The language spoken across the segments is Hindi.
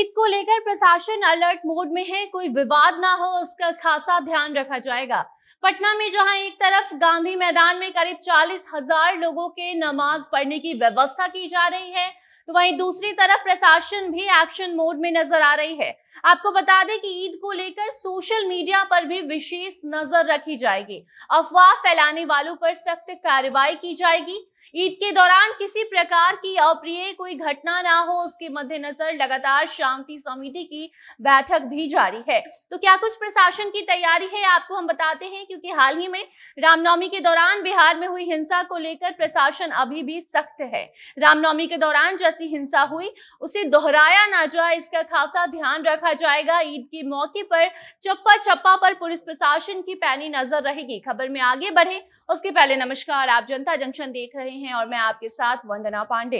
ईद को लेकर प्रशासन अलर्ट मोड में है कोई विवाद ना हो उसका खासा ध्यान रखा जाएगा पटना में जहां एक तरफ गांधी मैदान में करीब चालीस हजार लोगों के नमाज पढ़ने की व्यवस्था की जा रही है तो वहीं दूसरी तरफ प्रशासन भी एक्शन मोड में नजर आ रही है आपको बता दें कि ईद को लेकर सोशल मीडिया पर भी विशेष नजर रखी जाएगी अफवाह फैलाने वालों पर सख्त कार्रवाई की जाएगी ईद के दौरान किसी प्रकार की अप्रिय कोई घटना ना हो उसके मद्देनजर लगातार शांति समिति की बैठक भी जारी है तो क्या कुछ प्रशासन की तैयारी है आपको हम बताते हैं क्योंकि हाल ही में रामनवमी के दौरान बिहार में हुई हिंसा को लेकर प्रशासन अभी भी सख्त है रामनवमी के दौरान जैसी हिंसा हुई उसे दोहराया ना जाए इसका खासा ध्यान रखा जाएगा ईद के मौके पर चप्पा चप्पा पर पुलिस प्रशासन की पैनी नजर रहेगी खबर में आगे बढ़े उसके पहले नमस्कार आप जनता जंक्शन देख रहे हैं और मैं आपके साथ वंदना पांडे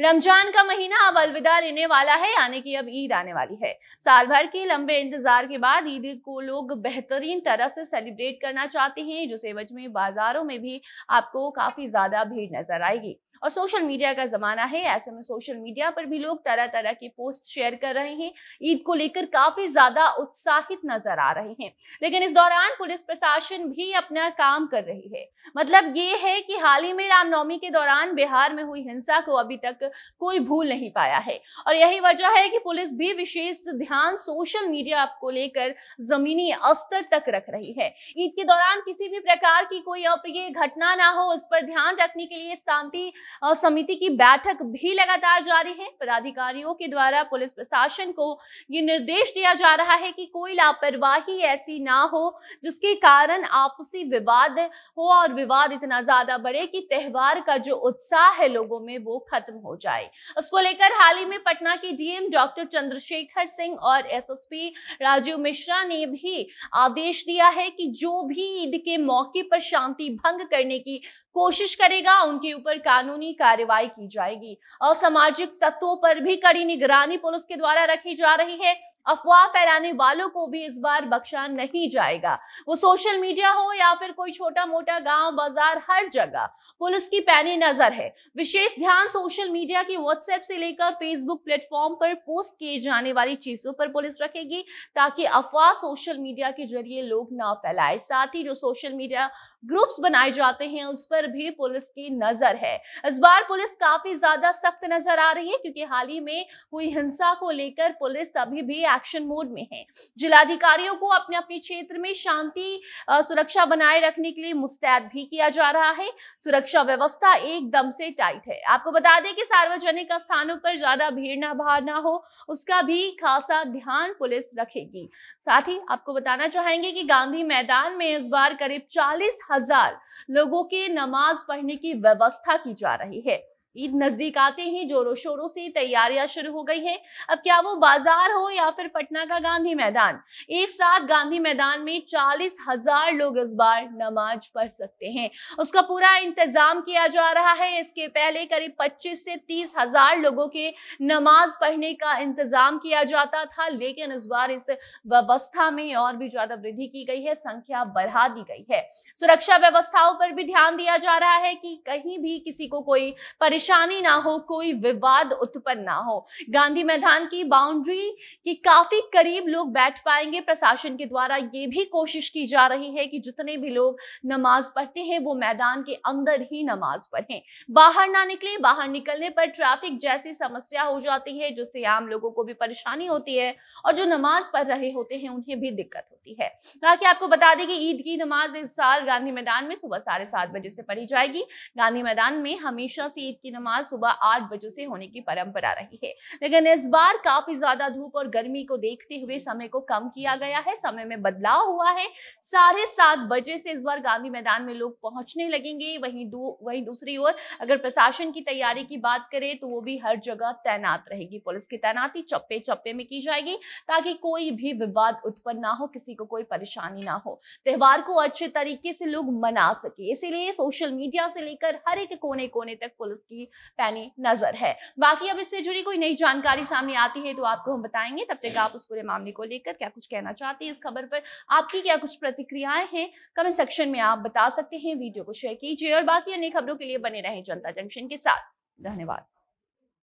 रमजान का महीना अब अलविदा लेने वाला है यानी कि अब ईद आने वाली है साल भर के लंबे इंतजार के बाद ईद को लोग बेहतरीन तरह से सेलिब्रेट करना चाहते हैं जो सेवज में बाजारों में भी आपको काफी ज्यादा भीड़ नजर आएगी और सोशल मीडिया का ज़माना है ऐसे में सोशल मीडिया पर भी लोग तरह तरह की पोस्ट शेयर कर रहे हैं ईद को लेकर काफ़ी ज़्यादा उत्साहित नजर आ रहे हैं लेकिन इस दौरान पुलिस प्रशासन भी अपना काम कर रही है मतलब ये है कि हाल ही में रामनवमी के दौरान बिहार में हुई हिंसा को अभी तक कोई भूल नहीं पाया है और यही वजह है कि पुलिस भी विशेष ध्यान सोशल मीडिया को लेकर जमीनी अस्तर तक रख रही है ईद के दौरान किसी भी प्रकार की कोई अप्रिय घटना ना हो उस पर ध्यान रखने के लिए शांति समिति की बैठक भी लगातार जारी है पदाधिकारियों के द्वारा पुलिस प्रशासन को ये निर्देश दिया जा रहा है कि कोई लापरवाही ऐसी ना हो जिसके कारण आपसी विवाद हो और विवाद इतना ज्यादा बढ़े कि त्यौहार का जो उत्साह है लोगों में वो खत्म हो जाए उसको लेकर हाल ही में पटना के डीएम डॉक्टर चंद्रशेखर सिंह और एसएसपी राजीव मिश्रा ने भी आदेश दिया है कि जो भी ईद के मौके पर शांति भंग करने की कोशिश करेगा उनके ऊपर कानूनी कार्रवाई की जाएगी असामाजिक तत्वों पर भी कड़ी निगरानी पुलिस के द्वारा रखी जा रही है अफवाह फैलाने वालों को भी इस बार बख्शा नहीं जाएगा वो सोशल मीडिया हो या फिर कोई छोटा मोटा गांव बाजार हर जगह पुलिस की पैनी नजर है विशेष ध्यान सोशल मीडिया की व्हाट्सएप से लेकर फेसबुक प्लेटफॉर्म पर पोस्ट किए जाने वाली चीजों पर पुलिस रखेगी ताकि अफवाह सोशल मीडिया के जरिए लोग ना फैलाए साथ ही जो सोशल मीडिया ग्रुप्स बनाए जाते हैं उस पर भी पुलिस की नजर है इस बार पुलिस काफी ज्यादा सख्त नजर आ रही है क्योंकि हाल ही में हुई हिंसा को लेकर पुलिस अभी भी एक्शन मोड में है जिलाधिकारियों को अपने अपने क्षेत्र में शांति सुरक्षा बनाए रखने के लिए मुस्तैद भी किया जा रहा है सुरक्षा व्यवस्था एकदम से टाइट है आपको बता दें कि सार्वजनिक स्थानों पर ज्यादा भीड़ ना भाड़ ना हो उसका भी खासा ध्यान पुलिस रखेगी साथ ही आपको बताना चाहेंगे कि गांधी मैदान में इस बार करीब चालीस हजार लोगों के नमाज पढ़ने की व्यवस्था की जा रही है ईद नजदीक आते ही जोरों शोरों से तैयारियां शुरू हो गई हैं अब क्या वो बाजार हो या फिर पटना का गांधी मैदान एक साथ गांधी मैदान में चालीस हजार लोग इस बार नमाज पढ़ सकते हैं उसका पूरा इंतजाम किया जा रहा है इसके पहले करीब 25 से तीस हजार लोगों के नमाज पढ़ने का इंतजाम किया जाता था लेकिन इस बार इस व्यवस्था में और भी ज्यादा वृद्धि की गई है संख्या बढ़ा दी गई है सुरक्षा व्यवस्थाओं पर भी ध्यान दिया जा रहा है कि कहीं भी किसी को कोई परेशानी ना हो कोई विवाद उत्पन्न ना हो गांधी मैदान की बाउंड्री की काफी करीब लोग बैठ पाएंगे प्रशासन के द्वारा ये भी कोशिश की जा रही है कि जितने भी लोग नमाज पढ़ते हैं वो मैदान के अंदर ही नमाज पढ़ें बाहर ना निकले बाहर निकलने पर ट्रैफिक जैसी समस्या हो जाती है जिससे आम लोगों को भी परेशानी होती है और जो नमाज पढ़ रहे होते हैं उन्हें भी दिक्कत होती है ताकि आपको बता दें कि ईद की नमाज इस साल गांधी मैदान में सुबह साढ़े सात बजे से पढ़ी जाएगी गांधी मैदान में हमेशा से ईद की की नमाज सुबह आठ बजे से होने की परंपरा रही है लेकिन इस बार काफी ज्यादा धूप और गर्मी को देखते हुए समय को कम किया गया है समय में बदलाव हुआ है साढ़े सात बजे से इस बार गांधी मैदान में लोग पहुंचने लगेंगे वहीं दू, वहीं दूसरी ओर अगर प्रशासन की तैयारी की बात करें तो वो भी हर जगह तैनात रहेगी पुलिस की तैनाती चप्पे चप्पे में की जाएगी ताकि कोई भी विवाद उत्पन्न ना हो किसी को कोई परेशानी ना हो त्यौहार को अच्छे तरीके से लोग मना सके इसीलिए सोशल मीडिया से लेकर हर एक कोने कोने तक पुलिस की भी पैनी नजर है बाकी अब इससे जुड़ी कोई नई जानकारी सामने आती है तो आपको हम बताएंगे तब तक आप उस पूरे मामले को लेकर क्या कुछ कहना चाहते हैं इस खबर पर आपकी क्या कुछ प्रतिक्रियाएं हैं कमेंट सेक्शन में आप बता सकते हैं वीडियो को शेयर कीजिए और बाकी अन्य खबरों के लिए बने रहे जनता जंक्शन के साथ धन्यवाद